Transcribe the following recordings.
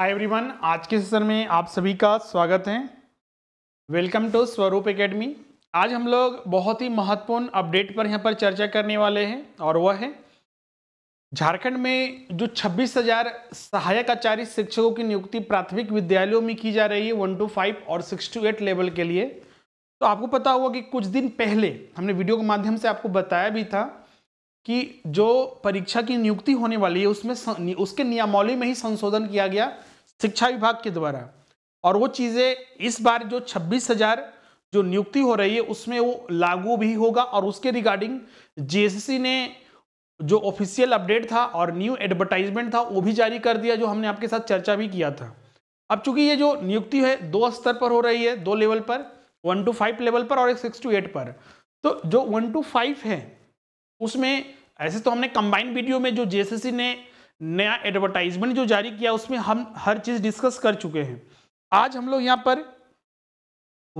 hi everyone आज के session में आप सभी का स्वागत है वेलकम टू स्वरूप एकेडमी आज हम लोग बहुत ही महत्वपूर्ण अपडेट पर यहाँ पर चर्चा करने वाले हैं और वह है झारखंड में जो 26,000 सहायक आचार्य शिक्षकों की नियुक्ति प्राथमिक विद्यालयों में की जा रही है वन टू फाइव और सिक्स टू एट लेवल के लिए तो आपको पता हुआ कि कुछ दिन पहले हमने वीडियो के माध्यम से आपको बताया भी था कि जो परीक्षा की नियुक्ति होने वाली है उसमें उसके नियमावली में ही संशोधन किया गया शिक्षा विभाग के द्वारा और वो चीज़ें इस बार जो छब्बीस हजार जो नियुक्ति हो रही है उसमें वो लागू भी होगा और उसके रिगार्डिंग जीएससी ने जो ऑफिशियल अपडेट था और न्यू एडवर्टाइजमेंट था वो भी जारी कर दिया जो हमने आपके साथ चर्चा भी किया था अब चूंकि ये जो नियुक्ति है दो स्तर पर हो रही है दो लेवल पर वन टू फाइव लेवल पर और एक सिक्स टू एट पर तो जो वन टू फाइव है उसमें ऐसे तो हमने कंबाइंड वीडियो में जो जेसीसी ने नया एडवर्टाइजमेंट जो जारी किया उसमें हम हर चीज डिस्कस कर चुके हैं आज हम लोग यहाँ पर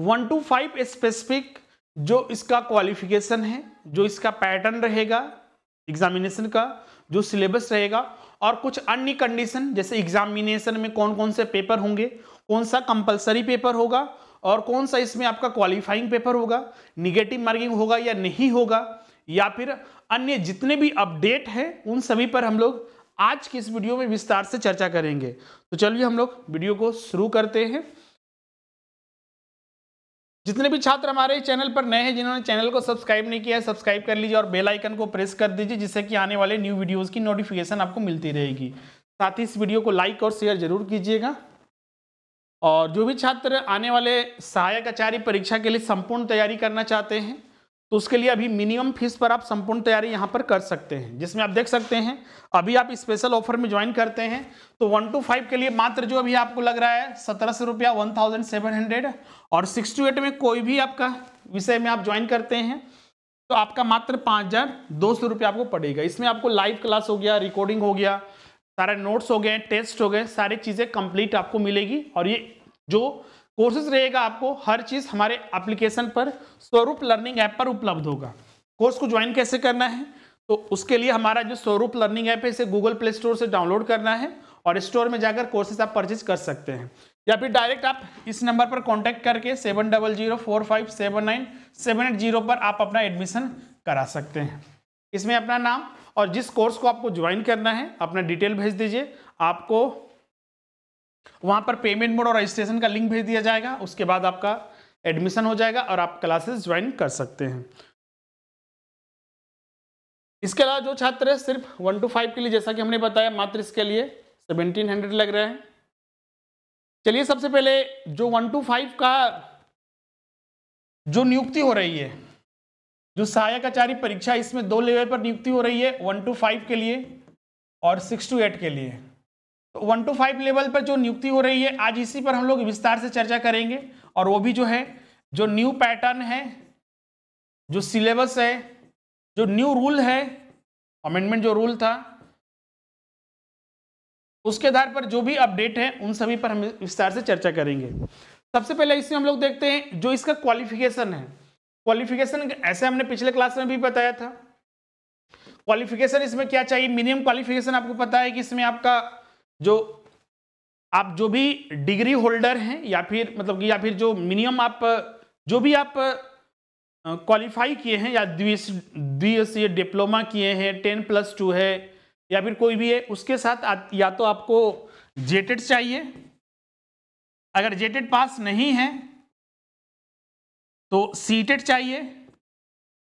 वन टू फाइव स्पेसिफिक जो इसका क्वालिफिकेशन है जो इसका पैटर्न रहेगा एग्जामिनेशन का जो सिलेबस रहेगा और कुछ अन्य कंडीशन जैसे एग्जामिनेशन में कौन कौन से पेपर होंगे कौन सा कंपलसरी पेपर होगा और कौन सा इसमें आपका क्वालिफाइंग पेपर होगा निगेटिव मार्किंग होगा या नहीं होगा या फिर अन्य जितने भी अपडेट हैं उन सभी पर हम लोग आज की इस वीडियो में विस्तार से चर्चा करेंगे तो चलिए हम लोग वीडियो को शुरू करते हैं जितने भी छात्र हमारे चैनल पर नए हैं जिन्होंने चैनल को सब्सक्राइब नहीं किया है सब्सक्राइब कर लीजिए और बेल आइकन को प्रेस कर दीजिए जिससे कि आने वाले न्यू वीडियोस की नोटिफिकेशन आपको मिलती रहेगी साथ ही इस वीडियो को लाइक और शेयर जरूर कीजिएगा और जो भी छात्र आने वाले सहायक आचार्य परीक्षा के लिए संपूर्ण तैयारी करना चाहते हैं तो उसके लिए अभी मिनिमम फीस पर आप संपूर्ण तैयारी यहाँ पर कर सकते हैं जिसमें आप देख सकते हैं अभी आप स्पेशल ऑफर में ज्वाइन करते हैं तो वन टू फाइव के लिए मात्र जो अभी आपको लग रहा है सत्रह सौ रुपया वन थाउजेंड सेवन हंड्रेड और सिक्स टू एट में कोई भी आपका विषय में आप ज्वाइन करते हैं तो आपका मात्र पाँच हज़ार दो सौ रुपया आपको पड़ेगा इसमें आपको लाइव क्लास हो गया रिकॉर्डिंग हो गया सारे नोट्स हो गए टेस्ट हो गए सारी चीज़ें कंप्लीट आपको मिलेगी और ये जो कोर्सेज रहेगा आपको हर चीज हमारे एप्लीकेशन पर स्वरूप लर्निंग ऐप पर उपलब्ध होगा कोर्स को ज्वाइन कैसे करना है तो उसके लिए हमारा जो स्वरूप लर्निंग ऐप है इसे गूगल प्ले स्टोर से डाउनलोड करना है और स्टोर में जाकर कोर्सेज आप परचेज कर सकते हैं या फिर डायरेक्ट आप इस नंबर पर कॉन्टैक्ट करके seven double zero four five seven nine seven eight zero पर आप अपना एडमिशन करा सकते हैं इसमें अपना नाम और जिस कोर्स को आपको ज्वाइन करना है अपना डिटेल भेज दीजिए आपको वहां पर पेमेंट मोड और रजिस्ट्रेशन का लिंक भेज दिया जाएगा उसके बाद आपका एडमिशन हो जाएगा और आप क्लासेस ज्वाइन कर सकते हैं इसके अलावा जो छात्र है सिर्फ वन टू फाइव के लिए जैसा कि हमने बताया मात्र इसके लिए सेवनटीन हंड्रेड लग रहे हैं चलिए सबसे पहले जो वन टू फाइव का जो नियुक्ति हो रही है जो सहायक आचार्य परीक्षा इसमें दो लेवल पर नियुक्ति हो रही है वन टू फाइव के लिए और सिक्स टू एट के लिए वन टू फाइव लेवल पर जो नियुक्ति हो रही है आज इसी पर हम लोग विस्तार से चर्चा करेंगे और वो भी जो है जो न्यू पैटर्न है जो सिलेबस है जो न्यू रूल है अमेंडमेंट जो रूल था उसके आधार पर जो भी अपडेट है उन सभी पर हम विस्तार से चर्चा करेंगे सबसे पहले इसमें हम लोग देखते हैं जो इसका क्वालिफिकेशन है क्वालिफिकेशन ऐसे हमने पिछले क्लास में भी बताया था क्वालिफिकेशन इसमें क्या चाहिए मिनिमम क्वालिफिकेशन आपको पता है कि इसमें आपका जो आप जो भी डिग्री होल्डर हैं या फिर मतलब कि या फिर जो मिनिमम आप जो भी आप क्वालिफाई किए हैं या द्वितीय डिप्लोमा e किए हैं टेन प्लस टू है या फिर कोई भी है उसके साथ आ, या तो आपको जेटेड e चाहिए अगर जेटेड पास e नहीं है तो सीटेड चाहिए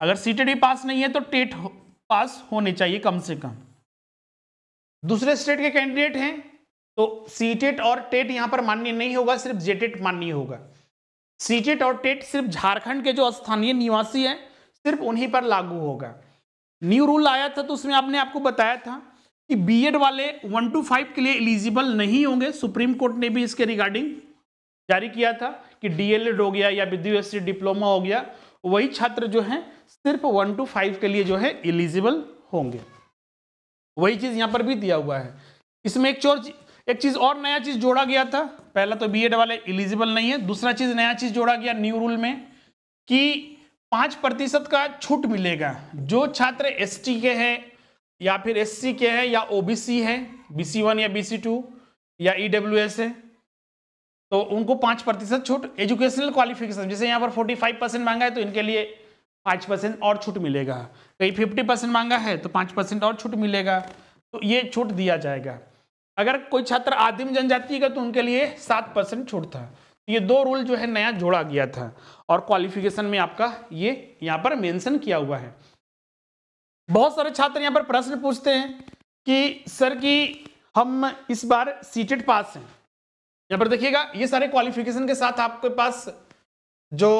अगर सीटेड भी पास नहीं है तो टेट हो, पास होने चाहिए कम से कम दूसरे स्टेट के कैंडिडेट हैं तो सीटेट और टेट यहां पर मान्य नहीं होगा सिर्फ जेटेट मान्य होगा सीटेट और टेट सिर्फ झारखंड के जो स्थानीय निवासी हैं सिर्फ उन्हीं पर लागू होगा न्यू रूल आया था तो उसमें आपने आपको बताया था कि बीएड वाले वन टू फाइव के लिए एलिजिबल नहीं होंगे सुप्रीम कोर्ट ने भी इसके रिगार्डिंग जारी किया था कि डीएलएड हो गया या विद्युत डिप्लोमा हो गया वही छात्र जो हैं सिर्फ वन टू फाइव के लिए जो है एलिजिबल होंगे वही चीज़ यहाँ पर भी दिया हुआ है इसमें एक चोर एक चीज़ और नया चीज़ जोड़ा गया था पहला तो बी वाले एलिजिबल नहीं है दूसरा चीज़ नया चीज़ जोड़ा गया न्यू रूल में कि पांच प्रतिशत का छूट मिलेगा जो छात्र एस के हैं या फिर एस के हैं या ओ है बी वन या बी या ई e है तो उनको पांच प्रतिशत छूट एजुकेशनल क्वालिफिकेशन जैसे यहाँ पर फोर्टी फाइव परसेंट मांगा है तो इनके लिए पांच परसेंट और छूट मिलेगा कहीं फिफ्टी परसेंट मांगा है तो पाँच परसेंट और छूट मिलेगा तो ये छूट दिया जाएगा अगर कोई छात्र आदिम जनजाति का तो उनके लिए सात परसेंट छूट था तो ये दो रूल जो है नया जोड़ा गया था और क्वालिफिकेशन में आपका ये यहाँ पर मेंशन किया हुआ है बहुत सारे छात्र यहाँ पर प्रश्न पूछते हैं कि सर कि हम इस बार सीटेड पास हैं यहाँ पर देखिएगा ये सारे क्वालिफिकेशन के साथ आपके पास जो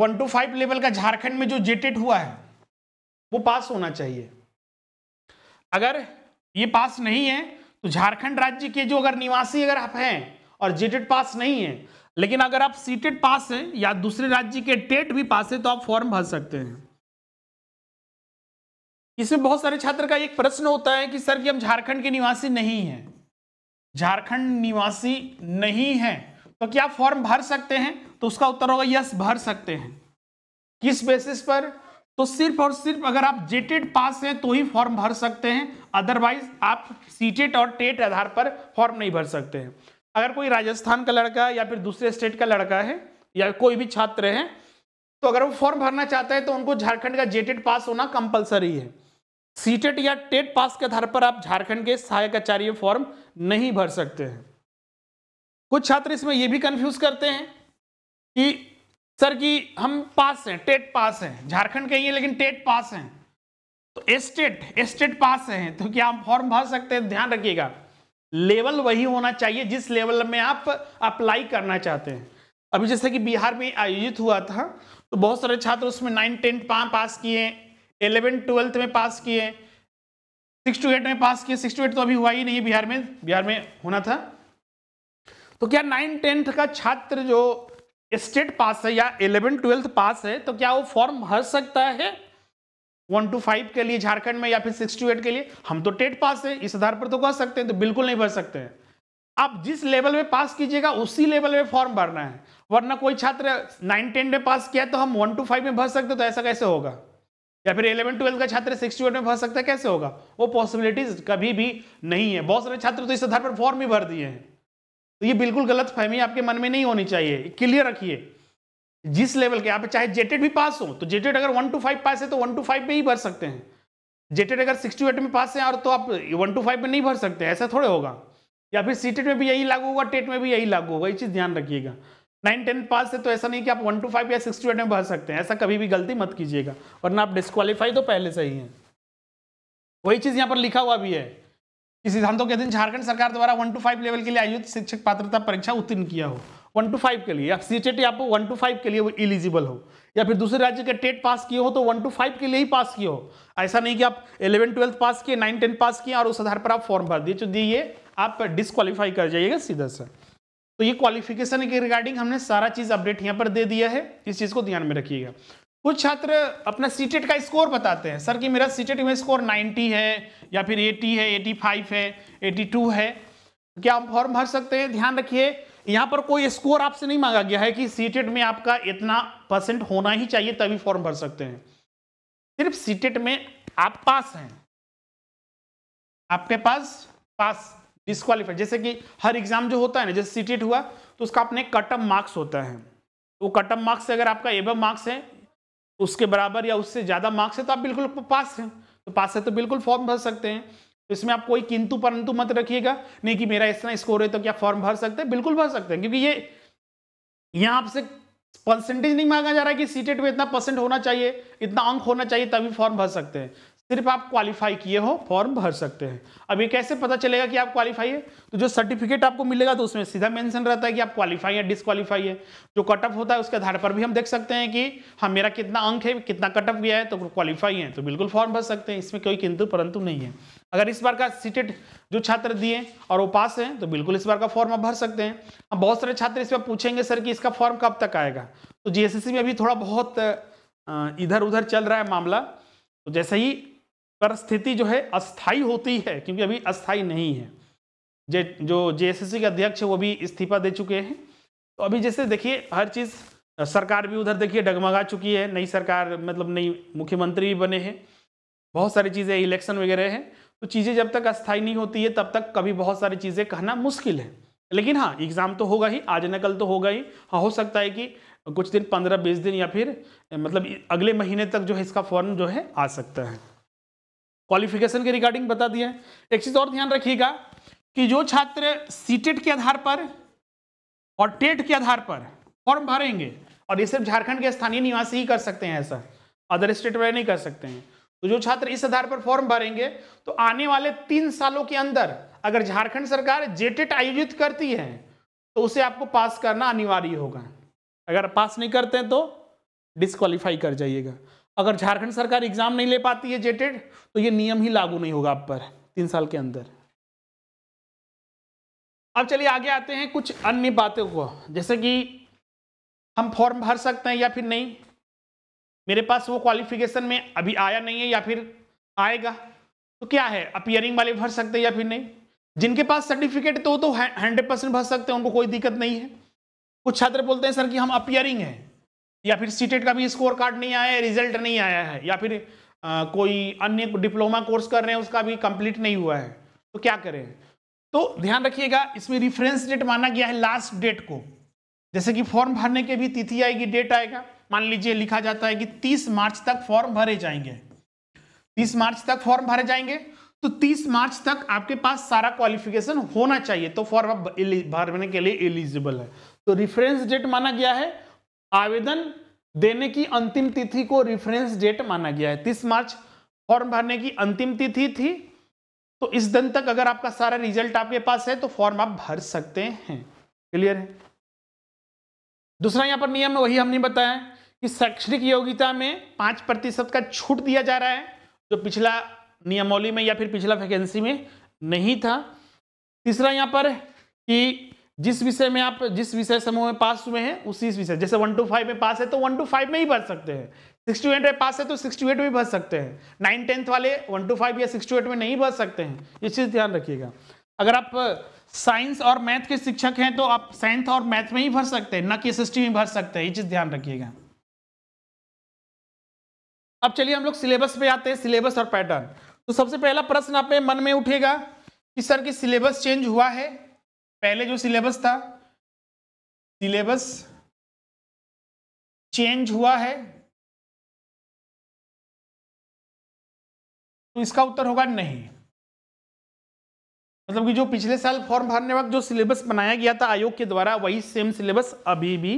वन टू फाइव लेवल का झारखंड में जो जेटेड हुआ है वो पास होना चाहिए अगर ये पास नहीं है तो झारखंड राज्य के जो अगर निवासी अगर आप हैं और जेटेड पास नहीं है लेकिन अगर आप सीटेड पास हैं या दूसरे राज्य के टेट भी पास है तो आप फॉर्म भर सकते हैं इसमें बहुत सारे छात्र का एक प्रश्न होता है कि सर कि हम झारखंड के निवासी नहीं हैं झारखंड निवासी नहीं हैं तो क्या फॉर्म भर सकते हैं तो उसका उत्तर होगा यस भर सकते हैं किस बेसिस पर तो सिर्फ और सिर्फ अगर आप जेटेड पास हैं तो ही फॉर्म भर सकते हैं अदरवाइज आप सीटेट और टेट आधार पर फॉर्म नहीं भर सकते हैं अगर कोई राजस्थान का लड़का या फिर दूसरे स्टेट का लड़का है या कोई भी छात्र है तो अगर वो फॉर्म भरना चाहता है तो उनको झारखंड का जेटेड पास होना कंपलसरी है सीटेट या टेट पास के आधार पर आप झारखंड के सहायक आचार्य फॉर्म नहीं भर सकते हैं कुछ छात्र इसमें यह भी कंफ्यूज करते हैं कि सर कि हम पास हैं टेट पास हैं झारखंड के ही है लेकिन टेट पास हैं तो एस्टेट एस्टेट पास हैं तो क्या हम फॉर्म भर सकते हैं ध्यान रखिएगा लेवल वही होना चाहिए जिस लेवल में आप अप्लाई करना चाहते हैं अभी जैसे कि बिहार में आयोजित हुआ था तो बहुत सारे छात्र उसमें नाइन टेंथ पास किए इलेवन ट्वेल्थ में पास किए सिक्स टू एट में पास किए सिक्स टू एट तो अभी हुआ ही नहीं बिहार में बिहार में होना था तो क्या नाइन टेंथ का छात्र जो स्टेट पास है या इलेवन ट्वेल्थ पास है तो क्या वो फॉर्म भर सकता है वन टू फाइव के लिए झारखंड में या फिर सिक्स टू एट के लिए हम तो टेट पास है इस आधार पर तो कह सकते हैं तो बिल्कुल नहीं भर सकते हैं आप जिस लेवल में पास कीजिएगा उसी लेवल में फॉर्म भरना है वरना कोई छात्र नाइन टेन में पास किया तो हम वन टू फाइव में भर सकते तो ऐसा कैसे होगा या फिर इलेवन ट्वेल्थ का छात्र सिक्स टू एट में भर सकता है कैसे होगा वो पॉसिबिलिटीज कभी भी नहीं है बहुत सारे छात्र तो इस आधार पर फॉर्म ही भर दिए हैं तो ये बिल्कुल गलत फहमी आपके मन में नहीं होनी चाहिए क्लियर रखिए जिस लेवल के आप चाहे जेटेड भी पास हो तो जेटेड अगर वन टू फाइव पास है तो वन टू फाइव में ही भर सकते हैं जेटेड अगर सिक्स टू एट में पास है और तो आप वन टू फाइव में नहीं भर सकते ऐसा थोड़े होगा या फिर सी में भी यही लागू होगा टेट में भी यही लागू होगा ये चीज़ ध्यान रखिएगा नाइन टेंथ पास है तो ऐसा नहीं कि आप वन टू फाइव या सिक्स टू एट में भर सकते हैं ऐसा कभी भी गलती मत कीजिएगा वरना आप डिस्कालीफाई तो पहले से ही हैं वही चीज़ यहाँ पर लिखा हुआ भी है सिद्धांतों के अधीन झारखंड सरकार द्वारा वन टू फाइव लेवल के लिए आयोजित शिक्षक पात्रता परीक्षा उत्तीर्ण किया हो वन टू फाइव के लिए सी एच आपको वन टू फाइव के लिए वो इलिजिबल हो या फिर दूसरे राज्य के टेट पास किए हो तो वन टू फाइव के लिए ही पास किए हो ऐसा नहीं कि आप इलेवन ट्वेल्थ पास किए नाइन टेंथ पास किए और उस आधार पर आप फॉर्म भर दिए तो दिए आप डिसक्वालीफाई कर जाइएगा सीधा से तो ये क्वालिफिकेशन के रिगार्डिंग हमने सारा चीज़ अपडेट यहाँ पर दे दिया है इस चीज़ को ध्यान में रखिएगा कुछ छात्र अपना सी का स्कोर बताते हैं सर कि मेरा सी में स्कोर 90 है या फिर 80 है 85 है 82 है क्या आप फॉर्म भर सकते हैं ध्यान रखिए यहाँ पर कोई स्कोर आपसे नहीं मांगा गया है कि सी में आपका इतना परसेंट होना ही चाहिए तभी फॉर्म भर सकते हैं सिर्फ सी में आप पास हैं आपके पास पास डिस्कालीफाइड जैसे कि हर एग्जाम जो होता है ना जैसे सी हुआ तो उसका अपने कटअप मार्क्स होता है वो कटअप मार्क्स अगर आपका एबम मार्क्स है उसके बराबर या उससे ज़्यादा मार्क्स है तो आप बिल्कुल पास हैं तो पास है तो बिल्कुल फॉर्म भर सकते हैं तो इसमें आप कोई किंतु परंतु मत रखिएगा नहीं कि मेरा इतना स्कोर है तो क्या फॉर्म भर सकते हैं बिल्कुल भर सकते हैं क्योंकि ये यहाँ आपसे परसेंटेज नहीं मांगा जा रहा है कि सीटेट में इतना परसेंट होना चाहिए इतना अंक होना चाहिए तभी फॉर्म भर सकते हैं सिर्फ आप क्वालिफाई किए हो फॉर्म भर सकते हैं अब ये कैसे पता चलेगा कि आप क्वालिफाई है तो जो सर्टिफिकेट आपको मिलेगा तो उसमें सीधा मेंशन रहता है कि आप क्वालिफाई या डिसक्वालीफाई है जो कट ऑफ होता है उसके आधार पर भी हम देख सकते हैं कि हाँ मेरा कितना अंक है कितना कट ऑफ गया है तो क्वालिफाई है तो बिल्कुल फॉर्म भर सकते हैं इसमें कोई किंतु परंतु नहीं है अगर इस बार का सीटेड जो छात्र दिए और वो पास हैं तो बिल्कुल इस बार का फॉर्म आप भर सकते हैं अब बहुत सारे छात्र इस बार पूछेंगे सर कि इसका फॉर्म कब तक आएगा तो जी में अभी थोड़ा बहुत इधर उधर चल रहा है मामला तो जैसे ही पर स्थिति जो है अस्थाई होती है क्योंकि अभी अस्थाई नहीं है जे जो जे के अध्यक्ष है वो भी इस्तीफा दे चुके हैं तो अभी जैसे देखिए हर चीज़ सरकार भी उधर देखिए डगमगा चुकी है नई सरकार मतलब नई मुख्यमंत्री भी बने हैं बहुत सारी चीज़ें इलेक्शन वगैरह हैं तो चीज़ें जब तक अस्थाई नहीं होती है तब तक कभी बहुत सारी चीज़ें कहना मुश्किल है लेकिन हाँ एग्ज़ाम तो होगा ही आज न कल तो होगा ही हाँ हो सकता है कि कुछ दिन पंद्रह बीस दिन या फिर मतलब अगले महीने तक जो है इसका फॉर्म जो है आ सकता है क्वालिफिकेशन के रिगार्डिंग बता दिया है एक चीज और ध्यान रखिएगा कि जो छात्र सीटेट के आधार पर और टेट के आधार पर फॉर्म भरेंगे और ये सिर्फ झारखंड के स्थानीय निवासी ही कर सकते हैं ऐसा अदर स्टेट वाले नहीं कर सकते हैं तो जो छात्र इस आधार पर फॉर्म भरेंगे तो आने वाले तीन सालों के अंदर अगर झारखंड सरकार जेटेट आयोजित करती है तो उसे आपको पास करना अनिवार्य होगा अगर पास नहीं करते हैं तो डिस्कालीफाई कर जाइएगा अगर झारखंड सरकार एग्जाम नहीं ले पाती है जेटेड तो ये नियम ही लागू नहीं होगा आप पर तीन साल के अंदर अब चलिए आगे आते हैं कुछ अन्य बातों को जैसे कि हम फॉर्म भर सकते हैं या फिर नहीं मेरे पास वो क्वालिफिकेशन में अभी आया नहीं है या फिर आएगा तो क्या है अपियरिंग वाले भर सकते हैं या फिर नहीं जिनके पास सर्टिफिकेट तो तो हंड्रेड परसेंट भर सकते हैं उनको कोई दिक्कत नहीं है कुछ छात्र बोलते हैं सर कि हम अपियरिंग हैं या फिर सीटेट e का भी स्कोर कार्ड नहीं आया है रिजल्ट नहीं आया है या फिर आ, कोई अन्य डिप्लोमा कोर्स कर रहे हैं उसका भी कंप्लीट नहीं हुआ है तो क्या करें तो ध्यान रखिएगा इसमें रिफरेंस डेट माना गया है लास्ट डेट को जैसे कि फॉर्म भरने के भी तिथि आएगी डेट आएगा मान लीजिए लिखा जाता है कि 30 मार्च तक फॉर्म भरे जाएंगे 30 मार्च तक फॉर्म भरे जाएंगे तो 30 मार्च तक आपके पास सारा क्वालिफिकेशन होना चाहिए तो फॉर्म भरने के लिए एलिजिबल है तो रिफरेंस डेट माना गया है आवेदन देने की अंतिम तिथि को रिफरेंस डेट माना गया है तीस मार्च फॉर्म भरने की अंतिम तिथि थी तो इस दिन तक अगर आपका सारा रिजल्ट आपके पास है तो फॉर्म आप भर सकते हैं क्लियर है दूसरा यहां पर नियम वही हमने बताया कि शैक्षणिक योग्यता में पांच प्रतिशत का छूट दिया जा रहा है जो पिछला नियमावली में या फिर पिछला वैकेंसी में नहीं था तीसरा यहां पर कि जिस विषय में आप जिस विषय समूह में पास हुए हैं उसी विषय जैसे वन टू फाइव में पास है तो वन टू फाइव में ही भर सकते हैं सिक्सटी एट में पास है तो सिक्सटी एट में भर सकते हैं नाइन टेंथ वाले वन टू फाइव या सिक्स टू एट में नहीं भर सकते हैं ये चीज़ ध्यान रखिएगा अगर आप साइंस और मैथ के शिक्षक हैं तो आप साइंस और मैथ में ही भर सकते हैं न कि एस में भर सकते हैं ये चीज़ ध्यान रखिएगा अब चलिए हम लोग सिलेबस पे आते हैं सिलेबस और पैटर्न तो सबसे पहला प्रश्न आपके मन में उठेगा कि सर की सिलेबस चेंज हुआ है पहले जो सिलेबस था सिलेबस चेंज हुआ है तो इसका उत्तर होगा नहीं मतलब कि जो पिछले साल फॉर्म भरने वक्त जो सिलेबस बनाया गया था आयोग के द्वारा वही सेम सिलेबस अभी भी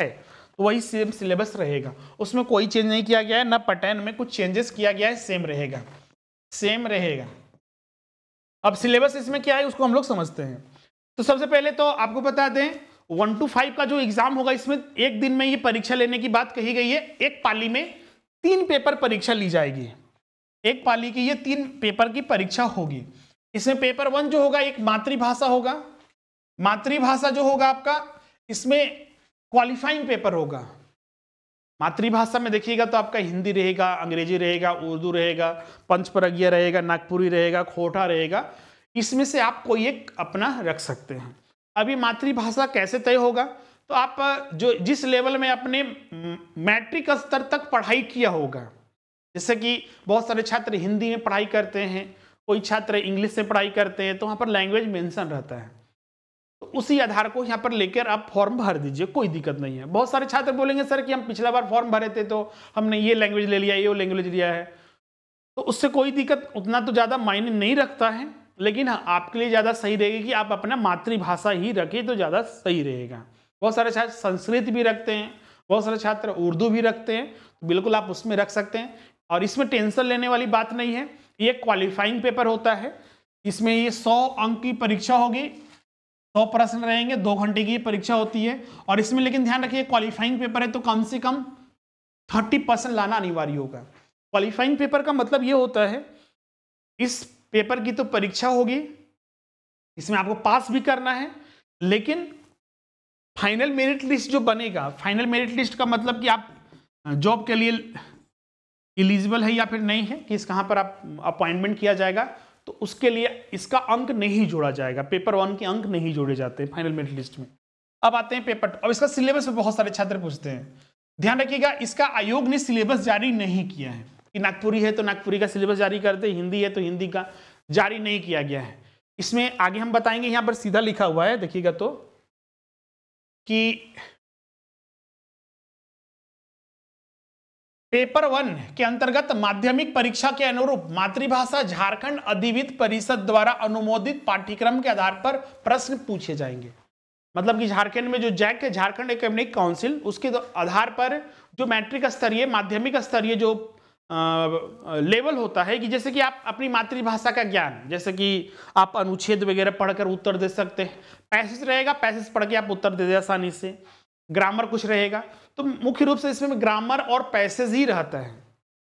है तो वही सेम सिलेबस रहेगा उसमें कोई चेंज नहीं किया गया है ना पटर्न में कुछ चेंजेस किया गया है सेम रहेगा सेम रहेगा अब सिलेबस इसमें क्या है उसको हम लोग समझते हैं तो सबसे पहले तो आपको बता दें वन टू फाइव का जो एग्जाम होगा इसमें एक दिन में ये परीक्षा लेने की बात कही गई है एक पाली में तीन पेपर परीक्षा ली जाएगी एक पाली की ये तीन पेपर की परीक्षा होगी इसमें पेपर वन जो होगा एक मातृभाषा होगा मातृभाषा जो होगा आपका इसमें क्वालिफाइंग पेपर होगा मातृभाषा में देखिएगा तो आपका हिंदी रहेगा अंग्रेजी रहेगा उर्दू रहेगा पंचपरगिया रहेगा नागपुरी रहेगा खोटा रहेगा इसमें से आप कोई एक अपना रख सकते हैं अभी मातृभाषा कैसे तय होगा तो आप जो जिस लेवल में अपने मैट्रिक स्तर तक पढ़ाई किया होगा जैसे कि बहुत सारे छात्र हिंदी में पढ़ाई करते हैं कोई छात्र इंग्लिश में पढ़ाई करते हैं तो वहाँ पर लैंग्वेज मेंशन रहता है तो उसी आधार को यहाँ पर लेकर आप फॉर्म भर दीजिए कोई दिक्कत नहीं है बहुत सारे छात्र बोलेंगे सर कि हम पिछला बार फॉर्म भरे थे तो हमने ये लैंग्वेज ले लिया ये लैंग्वेज लिया है तो उससे कोई दिक्कत उतना तो ज़्यादा मायने नहीं रखता है लेकिन हाँ आपके लिए ज़्यादा सही रहेगी कि आप अपना मातृभाषा ही रखें तो ज़्यादा सही रहेगा बहुत सारे छात्र संस्कृत भी रखते हैं बहुत सारे छात्र उर्दू भी रखते हैं तो बिल्कुल आप उसमें रख सकते हैं और इसमें टेंशन लेने वाली बात नहीं है ये क्वालिफाइंग पेपर होता है इसमें ये सौ अंक की परीक्षा होगी सौ प्रश्न रहेंगे दो घंटे की परीक्षा होती है और इसमें लेकिन ध्यान रखिए क्वालिफाइंग पेपर है तो कम से कम थर्टी परसेंट लाना अनिवार्य होगा क्वालिफाइंग पेपर का मतलब ये होता है इस पेपर की तो परीक्षा होगी इसमें आपको पास भी करना है लेकिन फाइनल मेरिट लिस्ट जो बनेगा फाइनल मेरिट लिस्ट का मतलब कि आप जॉब के लिए एलिजिबल है या फिर नहीं है कि इस कहाँ पर आप अपॉइंटमेंट किया जाएगा तो उसके लिए इसका अंक नहीं जोड़ा जाएगा पेपर वन के अंक नहीं जोड़े जाते फाइनल मेरिट लिस्ट में अब आते हैं पेपर अब इसका सिलेबस में बहुत सारे छात्र पूछते हैं ध्यान रखिएगा इसका आयोग ने सिलेबस जारी नहीं किया है कि नागपुरी है तो नागपुरी का सिलेबस जारी कर दे हिंदी है तो हिंदी का जारी नहीं किया गया है इसमें आगे हम बताएंगे यहां पर सीधा लिखा हुआ है देखिएगा तो कि पेपर वन के अंतर्गत माध्यमिक परीक्षा के अनुरूप मातृभाषा झारखंड अधिवित परिषद द्वारा अनुमोदित पाठ्यक्रम के आधार पर प्रश्न पूछे जाएंगे मतलब कि झारखंड में जो जैक है झारखंड एकेडमिक काउंसिल उसके आधार पर जो मैट्रिक स्तरीय माध्यमिक स्तरीय जो लेवल होता है कि जैसे कि आप अपनी मातृभाषा का ज्ञान जैसे कि आप अनुच्छेद वगैरह पढ़कर उत्तर दे सकते हैं पैसेज रहेगा पैसेज पढ़ के आप उत्तर दे दे आसानी से ग्रामर कुछ रहेगा तो मुख्य रूप से इसमें ग्रामर और पैसेज ही रहता है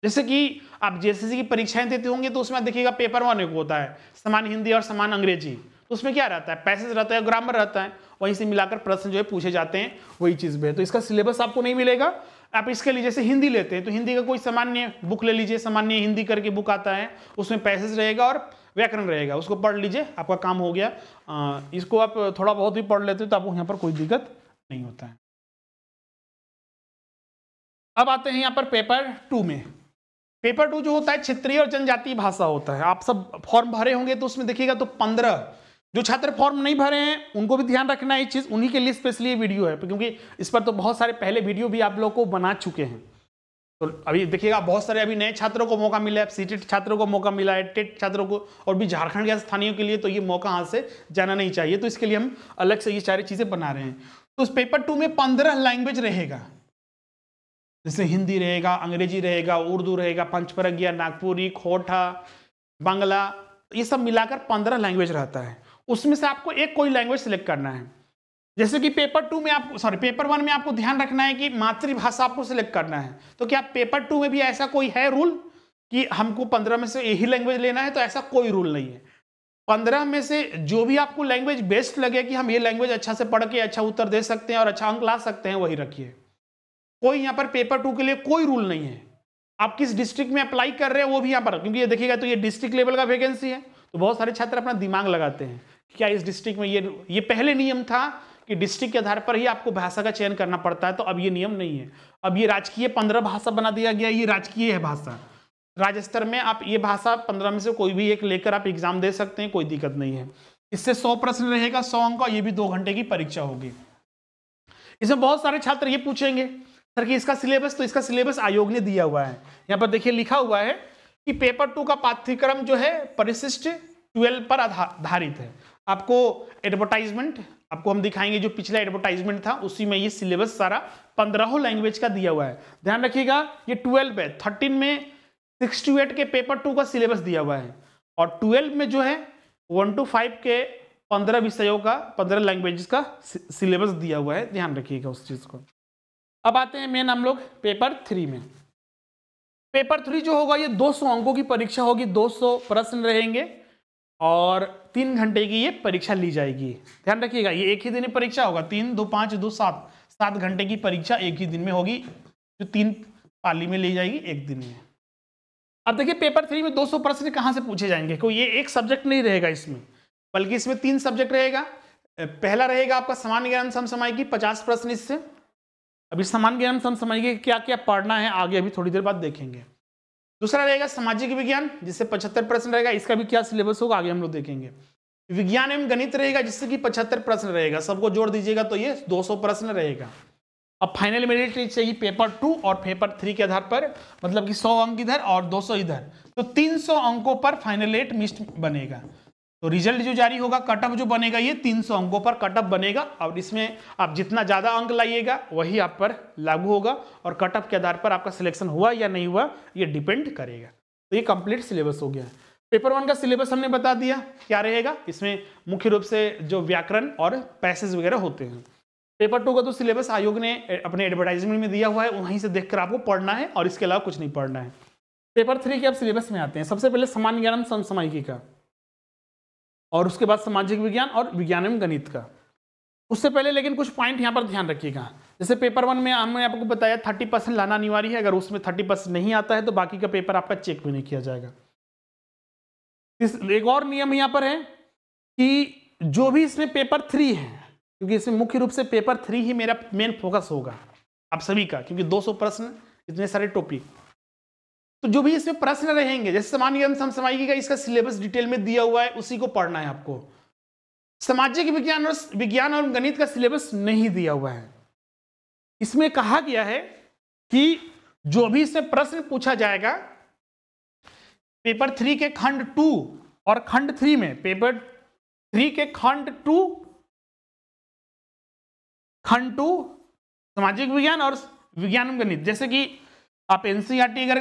जैसे कि आप जैसे की परीक्षाएं देते होंगे तो उसमें देखिएगा पेपर वन एक होता है समान हिंदी और समान अंग्रेजी तो उसमें क्या रहता है पैसेज रहता है ग्रामर रहता है वहीं से मिलाकर प्रश्न जो है पूछे जाते हैं वही चीज़ में तो इसका सिलेबस आपको नहीं मिलेगा आप इसके लिए जैसे हिंदी लेते हैं तो हिंदी का कोई सामान्य बुक ले लीजिए सामान्य हिंदी करके बुक आता है उसमें पैसेज रहेगा और व्याकरण रहेगा उसको पढ़ लीजिए आपका काम हो गया आ, इसको आप थोड़ा बहुत भी पढ़ लेते हो तो आपको यहाँ पर कोई दिक्कत नहीं होता है अब आते हैं यहाँ पर पेपर टू में पेपर टू जो होता है क्षेत्रीय और जनजातीय भाषा होता है आप सब फॉर्म भरे होंगे तो उसमें देखिएगा तो पंद्रह जो छात्र फॉर्म नहीं भरे हैं उनको भी ध्यान रखना है ये चीज़ उन्हीं के लिए स्पेशली ये वीडियो है क्योंकि इस पर तो बहुत सारे पहले वीडियो भी आप लोग को बना चुके हैं तो अभी देखिएगा बहुत सारे अभी नए छात्रों को मौका मिला है सीटेड छात्रों को मौका मिला है टेट छात्रों को और भी झारखंड के स्थानियों के लिए तो ये मौका हाथ से जाना नहीं चाहिए तो इसके लिए हम अलग से ये सारी चीज़ें बना रहे हैं तो उस पेपर टू में पंद्रह लैंग्वेज रहेगा जैसे हिंदी रहेगा अंग्रेजी रहेगा उर्दू रहेगा पंचपरगिया नागपुरी खोटा बांग्ला ये सब मिलाकर पंद्रह लैंग्वेज रहता है उसमें से आपको एक कोई लैंग्वेज सेलेक्ट करना है जैसे कि पेपर टू में आप सॉरी पेपर वन में आपको ध्यान रखना है कि मातृभाषा आपको सिलेक्ट करना है तो क्या पेपर टू में भी ऐसा कोई है रूल कि हमको पंद्रह में से यही लैंग्वेज लेना है तो ऐसा कोई रूल नहीं है पंद्रह में से जो भी आपको लैंग्वेज बेस्ट लगे कि हम ये लैंग्वेज अच्छा से पढ़ के अच्छा उत्तर दे सकते हैं और अच्छा अंक ला सकते हैं वही रखिए कोई यहाँ पर पेपर टू के लिए कोई रूल नहीं है आप किस डिस्ट्रिक्ट में अप्लाई कर रहे हैं वो भी यहाँ पर क्योंकि ये देखिएगा तो ये डिस्ट्रिक्ट लेवल का वैकेंसी है तो बहुत सारे छात्र अपना दिमाग लगाते हैं क्या इस डिस्ट्रिक्ट में ये ये पहले नियम था कि डिस्ट्रिक्ट के आधार पर ही आपको भाषा का चयन करना पड़ता है तो अब ये नियम नहीं है अब ये राजकीय पंद्रह भाषा बना दिया गया ये राजकीय है भाषा राज्य स्तर में आप ये भाषा पंद्रह में से कोई भी एक लेकर आप एग्जाम दे सकते हैं कोई दिक्कत नहीं है इससे सौ प्रश्न रहेगा सौ अंक ये भी दो घंटे की परीक्षा होगी इसमें बहुत सारे छात्र ये पूछेंगे सर कि इसका सिलेबस तो इसका सिलेबस आयोग ने दिया हुआ है यहाँ पर देखिए लिखा हुआ है कि पेपर टू का पाठ्यक्रम जो है परिशिष्ट ट्वेल्व पर आधारित है आपको एडवर्टाइजमेंट आपको हम दिखाएंगे जो पिछला एडवर्टाइजमेंट था उसी में ये सिलेबस सारा पंद्रहों लैंग्वेज का दिया हुआ है ध्यान रखिएगा ये ट्वेल्व है थर्टीन में सिक्स टू एट के पेपर टू का सिलेबस दिया हुआ है और ट्वेल्व में जो है वन टू फाइव के पंद्रह विषयों का पंद्रह लैंग्वेज का सिलेबस दिया हुआ है ध्यान रखिएगा उस चीज़ को अब आते हैं मेन हम लोग पेपर थ्री में पेपर थ्री जो होगा ये 200 अंकों की परीक्षा होगी 200 प्रश्न रहेंगे और तीन घंटे की ये परीक्षा ली जाएगी ध्यान रखिएगा ये एक ही दिन में परीक्षा होगा तीन दो पाँच दो सात सात घंटे की परीक्षा एक ही दिन में होगी जो तीन पाली में ली जाएगी एक दिन में अब देखिए पेपर थ्री में 200 प्रश्न कहाँ से पूछे जाएंगे क्योंकि ये एक सब्जेक्ट नहीं रहेगा इसमें बल्कि इसमें तीन सब्जेक्ट रहेगा पहला रहेगा आपका समान ज्ञान समसमाई की पचास प्रश्न इससे अभी समान ज्ञान समसमाई की क्या क्या पढ़ना है आगे अभी थोड़ी देर बाद देखेंगे दूसरा रहेगा सामाजिक विज्ञान जिससे पचहत्तर प्रश्न रहेगा इसका भी क्या सिलेबस होगा आगे हम लोग देखेंगे विज्ञान एवं गणित रहेगा जिससे कि पचहत्तर प्रश्न रहेगा सबको जोड़ दीजिएगा तो ये 200 प्रश्न रहेगा अब फाइनल मेरिट लिस्ट चाहिए पेपर टू और पेपर थ्री के आधार पर मतलब कि 100 अंक इधर और 200 इधर तो 300 अंकों पर फाइनल एट मिस्ट बनेगा तो रिजल्ट जो जारी होगा कटअप जो बनेगा ये 300 अंकों पर कटअप बनेगा और इसमें आप जितना ज़्यादा अंक लाइएगा वही आप पर लागू होगा और कटअप के आधार पर आपका सिलेक्शन हुआ या नहीं हुआ ये डिपेंड करेगा तो ये कंप्लीट सिलेबस हो गया है पेपर वन का सिलेबस हमने बता दिया क्या रहेगा इसमें मुख्य रूप से जो व्याकरण और पैसेज वगैरह होते हैं पेपर टू का तो सिलेबस आयोग ने अपने एडवर्टाइजमेंट में दिया हुआ है वहीं से देखकर आपको पढ़ना है और इसके अलावा कुछ नहीं पढ़ना है पेपर थ्री के आप सिलेबस में आते हैं सबसे पहले सामान्य ज्ञान समसमायिकी का और उसके बाद सामाजिक विज्ञान और विज्ञान एवं गणित का उससे पहले लेकिन कुछ पॉइंट यहाँ पर ध्यान रखिएगा जैसे पेपर वन में हमने आपको बताया थर्टी परसेंट लाना अनिवार्य है अगर उसमें थर्टी परसेंट नहीं आता है तो बाकी का पेपर आपका चेक भी नहीं किया जाएगा इस एक और नियम यहाँ पर है कि जो भी इसमें पेपर थ्री है क्योंकि इसमें मुख्य रूप से पेपर थ्री ही मेरा मेन फोकस होगा आप सभी का क्योंकि दो प्रश्न इतने सारे टॉपिक तो जो भी इसमें प्रश्न रहेंगे जैसे सामान्य ज्ञान समसामयिकी का इसका सिलेबस डिटेल में दिया हुआ है उसी को पढ़ना है आपको सामाजिक विज्ञान और विज्ञान और गणित का सिलेबस नहीं दिया हुआ है इसमें कहा गया है कि जो भी इसमें प्रश्न पूछा जाएगा पेपर थ्री के खंड टू और खंड थ्री में पेपर थ्री के खंड टू खंड टू सामाजिक विज्ञान और विज्ञान गणित जैसे कि आप एनसीईआरटी e अगर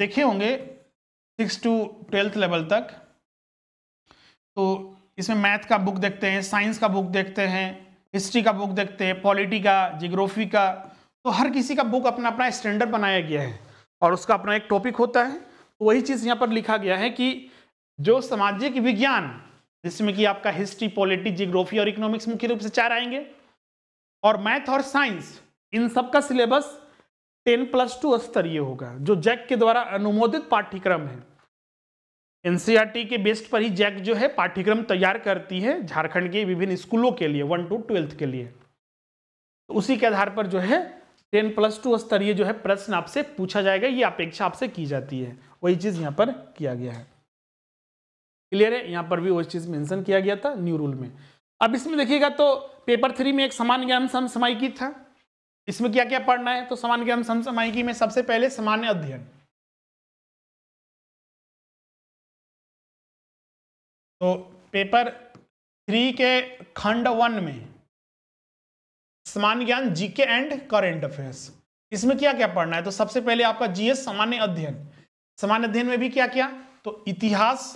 देखे होंगे सिक्स टू ट्वेल्थ लेवल तक तो इसमें मैथ का बुक देखते हैं साइंस का बुक देखते हैं हिस्ट्री का बुक देखते हैं पॉलिटी का जियोग्राफी का तो हर किसी का बुक अपना अपना स्टैंडर्ड बनाया गया है और उसका अपना एक टॉपिक होता है तो वही चीज़ यहाँ पर लिखा गया है कि जो सामाजिक विज्ञान जिसमें कि आपका हिस्ट्री पॉलिटी जियोग्राफी और इकोनॉमिक्स मुख्य रूप से चार आएंगे और मैथ और साइंस इन सब का सिलेबस टेन प्लस टू स्तरीय होगा जो जैक के द्वारा अनुमोदित पाठ्यक्रम है एनसीईआरटी के बेस्ट पर ही जैक जो है पाठ्यक्रम तैयार करती है झारखंड के विभिन्न स्कूलों के लिए वन टू ट्वेल्थ के लिए तो उसी के आधार पर जो है टेन प्लस टू स्तरीय जो है प्रश्न आपसे पूछा जाएगा ये अपेक्षा आपसे की जाती है वही चीज़ यहाँ पर किया गया है क्लियर है यहाँ पर भी वही चीज़ मेंशन किया गया था न्यू रूल में अब इसमें देखिएगा तो पेपर थ्री में एक समान ज्ञान समसामयिकी था इसमें क्या क्या पढ़ना है तो समान क्रम समसामयिकी में सबसे पहले सामान्य अध्ययन तो पेपर थ्री के खंड वन में समान ज्ञान जीके एंड करेंट अफेयर्स इसमें क्या क्या पढ़ना है तो सबसे पहले आपका जीएस सामान्य अध्ययन सामान्य अध्ययन में भी क्या क्या तो इतिहास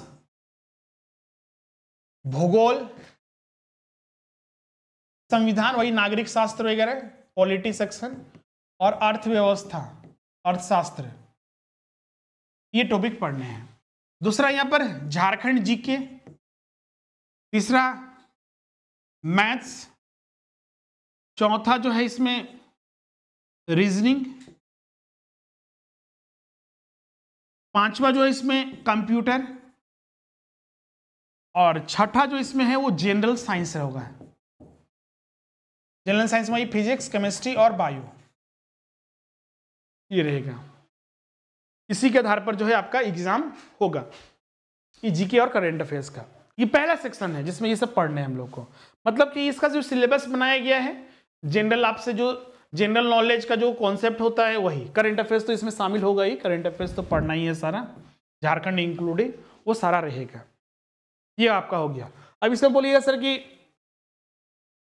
भूगोल संविधान वही नागरिक शास्त्र वगैरह पॉलिटी सेक्शन और अर्थव्यवस्था अर्थशास्त्र ये टॉपिक पढ़ने हैं दूसरा यहाँ पर झारखंड जीके तीसरा मैथ्स चौथा जो है इसमें रीजनिंग पांचवा जो है इसमें कंप्यूटर और छठा जो इसमें है वो जनरल साइंस होगा जनरल साइंस में ये फिजिक्स केमिस्ट्री और बायो ये रहेगा इसी के आधार पर जो है आपका एग्जाम होगा ये जीके और करेंट अफेयर्स का ये पहला सेक्शन है जिसमें ये सब पढ़ने हैं हम लोग को मतलब कि इसका जो सिलेबस बनाया गया है जनरल आपसे जो जनरल नॉलेज का जो कॉन्सेप्ट होता है वही करंट अफेयर्स तो इसमें शामिल होगा ही करंट अफेयर्स तो पढ़ना ही है सारा झारखंड इंक्लूडिंग वो सारा रहेगा ये आपका हो गया अब इसमें बोलिएगा सर कि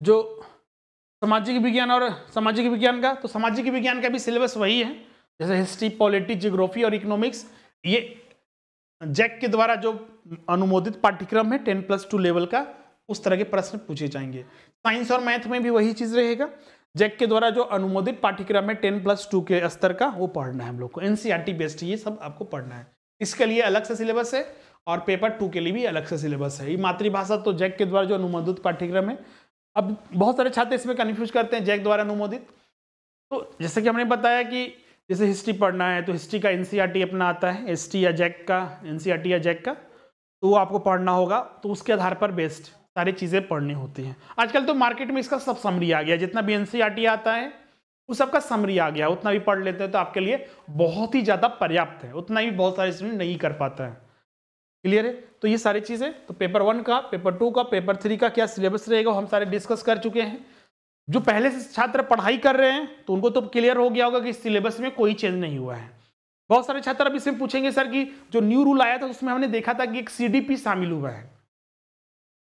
जो सामाजिक विज्ञान और सामाजिक विज्ञान का तो सामाजिक विज्ञान का भी सिलेबस वही है जैसे हिस्ट्री पॉलिटिक्स जियोग्राफी और इकोनॉमिक्स ये जैक के द्वारा जो अनुमोदित पाठ्यक्रम है टेन प्लस टू लेवल का उस तरह के प्रश्न पूछे जाएंगे साइंस और मैथ में भी वही चीज़ रहेगा जैक के द्वारा जो अनुमोदित पाठ्यक्रम है टेन प्लस टू के स्तर का वो पढ़ना है हम लोग को एनसीईआरटी बेस्ड ये सब आपको पढ़ना है इसके लिए अलग से सिलेबस है और पेपर टू के लिए भी अलग से सिलेबस है ये मातृभाषा तो जैक के द्वारा जो अनुमोदित पाठ्यक्रम है अब बहुत सारे छात्र इसमें कन्फ्यूज करते हैं जैक द्वारा अनुमोदित तो जैसे कि हमने बताया कि जैसे हिस्ट्री पढ़ना है तो हिस्ट्री का एन e अपना आता है एस या जैक का एन e या जैक का तो वो आपको पढ़ना होगा तो उसके आधार पर बेस्ट सारी चीज़ें पढ़नी होती हैं आजकल तो मार्केट में इसका सब समरी आ गया जितना भी एन e आता है वो सबका समरी आ गया उतना भी पढ़ लेते हैं तो आपके लिए बहुत ही ज़्यादा पर्याप्त है उतना भी बहुत सारे स्टूडेंट नहीं कर पाता है क्लियर है तो ये सारी चीज़ें तो पेपर वन का पेपर टू का पेपर थ्री का क्या सिलेबस रहेगा हम सारे डिस्कस कर चुके हैं जो पहले से छात्र पढ़ाई कर रहे हैं तो उनको तो क्लियर हो गया होगा कि सिलेबस में कोई चेंज नहीं हुआ है बहुत सारे छात्र अभी इसमें पूछेंगे सर कि जो न्यू रूल आया था उसमें हमने देखा था कि एक सीडीपी शामिल हुआ है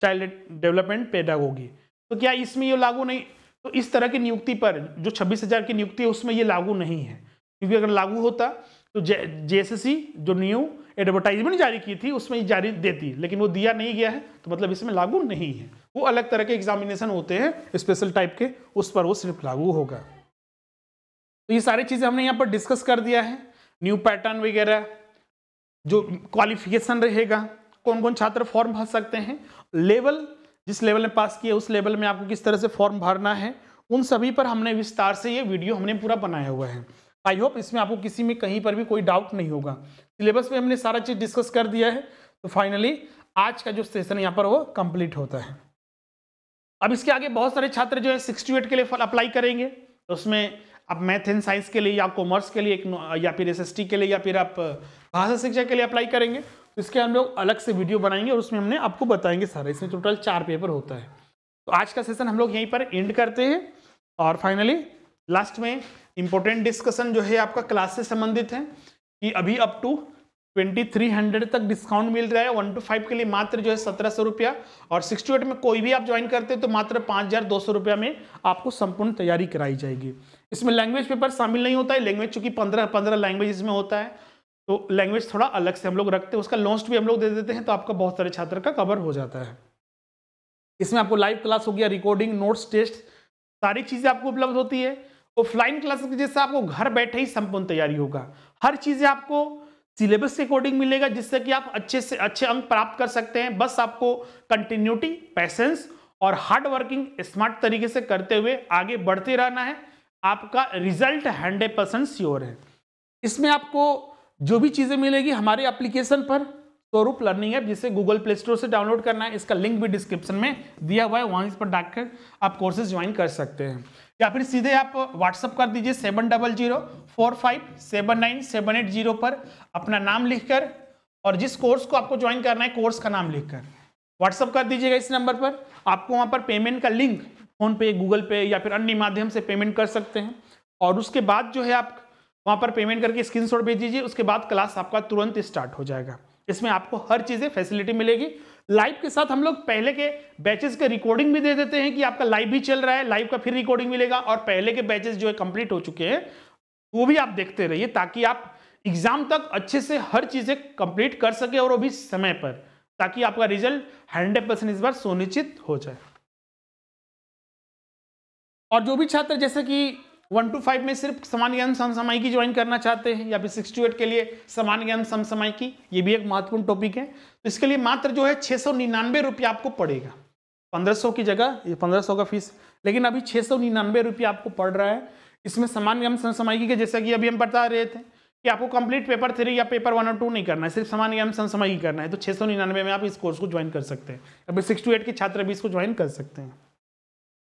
चाइल्ड डेवलपमेंट होगी तो क्या इसमें ये लागू नहीं तो इस तरह की नियुक्ति पर जो छब्बीस हजार की नियुक्ति है उसमें ये लागू नहीं है क्योंकि अगर लागू होता तो जेएससी जो न्यू एडवर्टाइजमेंट जारी की थी उसमें जारी देती लेकिन वो दिया नहीं गया है तो मतलब इसमें लागू नहीं है वो अलग तरह के एग्जामिनेशन होते हैं स्पेशल टाइप के उस पर वो सिर्फ लागू होगा तो ये सारी चीज़ें हमने यहाँ पर डिस्कस कर दिया है न्यू पैटर्न वगैरह जो क्वालिफिकेशन रहेगा कौन कौन छात्र फॉर्म भर सकते हैं लेवल जिस लेवल में पास किया उस लेवल में आपको किस तरह से फॉर्म भरना है उन सभी पर हमने विस्तार से ये वीडियो हमने पूरा बनाया हुआ है आई होप इसमें आपको किसी में कहीं पर भी कोई डाउट नहीं होगा सिलेबस में हमने सारा चीज़ डिस्कस कर दिया है तो फाइनली आज का जो सेशन यहाँ पर वो कंप्लीट होता है अब इसके आगे बहुत सारे छात्र जो है सिक्सटी एट के लिए अप्लाई करेंगे तो उसमें आप मैथ एंड साइंस के लिए या कॉमर्स के लिए एक या फिर एस के लिए या फिर आप भाषा शिक्षा के लिए अप्लाई करेंगे तो इसके हम लोग अलग से वीडियो बनाएंगे और उसमें हमने आपको बताएंगे सारा इसमें टोटल चार पेपर होता है तो आज का सेशन हम लोग यहीं पर एंड करते हैं और फाइनली लास्ट में इंपॉर्टेंट डिस्कशन जो है आपका क्लास से संबंधित है कि अभी अप टू 2300 तक डिस्काउंट मिल रहा है वन टू फाइव के लिए मात्र जो है सत्रह सौ रुपया और 68 में कोई भी आप ज्वाइन करते हैं तो मात्र पाँच हज़ार दो सौ रुपया में आपको संपूर्ण तैयारी कराई जाएगी इसमें लैंग्वेज पेपर शामिल नहीं होता है लैंग्वेज चूंकि पंद्रह पंद्रह लैंग्वेज इसमें होता है तो लैंग्वेज थोड़ा अलग से हम लोग रखते हैं उसका लॉन्स्ट भी हम लोग दे देते हैं तो आपका बहुत सारे छात्र का कवर हो जाता है इसमें आपको लाइव क्लास हो गया रिकॉर्डिंग नोट्स टेस्ट सारी चीज़ें आपको उपलब्ध होती है ऑफलाइन क्लासेस की जैसे आपको घर बैठे ही संपूर्ण तैयारी होगा हर चीज़ें आपको सिलेबस के अकॉर्डिंग मिलेगा जिससे कि आप अच्छे से अच्छे अंक प्राप्त कर सकते हैं बस आपको कंटिन्यूटी पैसेंस और हार्ड वर्किंग स्मार्ट तरीके से करते हुए आगे बढ़ते रहना है आपका रिजल्ट हंड्रेड परसेंट श्योर है इसमें आपको जो भी चीज़ें मिलेगी हमारे एप्लीकेशन पर स्वरूप लर्निंग ऐप जिसे गूगल प्ले स्टोर से डाउनलोड करना है इसका लिंक भी डिस्क्रिप्शन में दिया हुआ है इस पर डाक आप कोर्सेज ज्वाइन कर सकते हैं या फिर सीधे आप व्हाट्सअप कर दीजिए seven double zero four five seven nine seven eight zero पर अपना नाम लिखकर और जिस कोर्स को आपको ज्वाइन करना है कोर्स का नाम लिखकर व्हाट्सअप कर दीजिएगा इस नंबर पर आपको वहाँ पर पेमेंट का लिंक फ़ोनपे गूगल पे या फिर अन्य माध्यम से पेमेंट कर सकते हैं और उसके बाद जो है आप वहाँ पर पेमेंट करके स्क्रीन भेज दीजिए उसके बाद क्लास आपका तुरंत स्टार्ट हो जाएगा इसमें आपको हर चीज़ें फैसिलिटी मिलेगी लाइव के साथ हम लोग पहले के बैचेस के रिकॉर्डिंग भी दे देते हैं कि आपका लाइव भी चल रहा है लाइव का फिर रिकॉर्डिंग मिलेगा और पहले के बैचेस जो है कंप्लीट हो चुके हैं वो भी आप देखते रहिए ताकि आप एग्जाम तक अच्छे से हर चीज़ें कंप्लीट कर सके और वो भी समय पर ताकि आपका रिजल्ट हंड्रेड परसेंट इस बार सुनिश्चित हो जाए और जो भी छात्र जैसे कि वन टू फाइव में सिर्फ समान ज्ञान समसमाई की ज्वाइन करना चाहते हैं या फिर सिक्स टू एट के लिए समान ज्ञान समसमाई की ये भी एक महत्वपूर्ण टॉपिक है तो इसके लिए मात्र जो है छः सौ निन्यानवे रुपये आपको पड़ेगा पंद्रह सौ की जगह ये पंद्रह सौ का फीस लेकिन अभी छः सौ निन्यानवे रुपये आपको पड़ रहा है इसमें समान ज्ञान समसमाई की जैसा कि अभी हम बता रहे थे कि आपको कंप्लीट पेपर थ्री या पेपर वन और टू नहीं करना है सिर्फ समान ज्ञान समसमाई की करना है तो छः सौ निन्यानवे में आप इस कोर्स को ज्वाइन कर सकते हैं अभी सिक्स टू एट के छात्र भी इसको ज्वाइन कर सकते हैं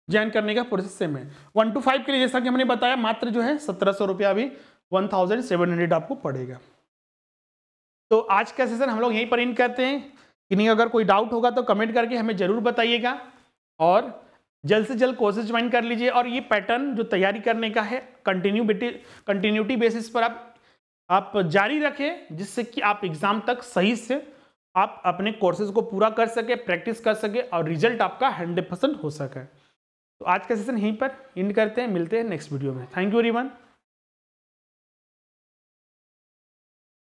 ज्वाइन करने का प्रोसेस सेम है वन टू फाइव के लिए जैसा कि हमने बताया मात्र जो है सत्रह सौ रुपया अभी वन थाउजेंड सेवन हंड्रेड आपको पड़ेगा तो आज का सेशन हम लोग यहीं पर इन करते हैं कि नहीं अगर कोई डाउट होगा तो कमेंट करके हमें ज़रूर बताइएगा और जल्द से जल्द कोर्सेज ज्वाइन कर लीजिए और ये पैटर्न जो तैयारी करने का है कंटिन्यू कंटिन्यूटी बेसिस पर आप आप जारी रखें जिससे कि आप एग्ज़ाम तक सही से आप अपने कोर्सेज को पूरा कर सके प्रैक्टिस कर सके और रिजल्ट आपका हंड्रेड परसेंट हो सके तो आज का सेशन यहीं पर इंड करते हैं मिलते हैं नेक्स्ट वीडियो में थैंक यू वेरी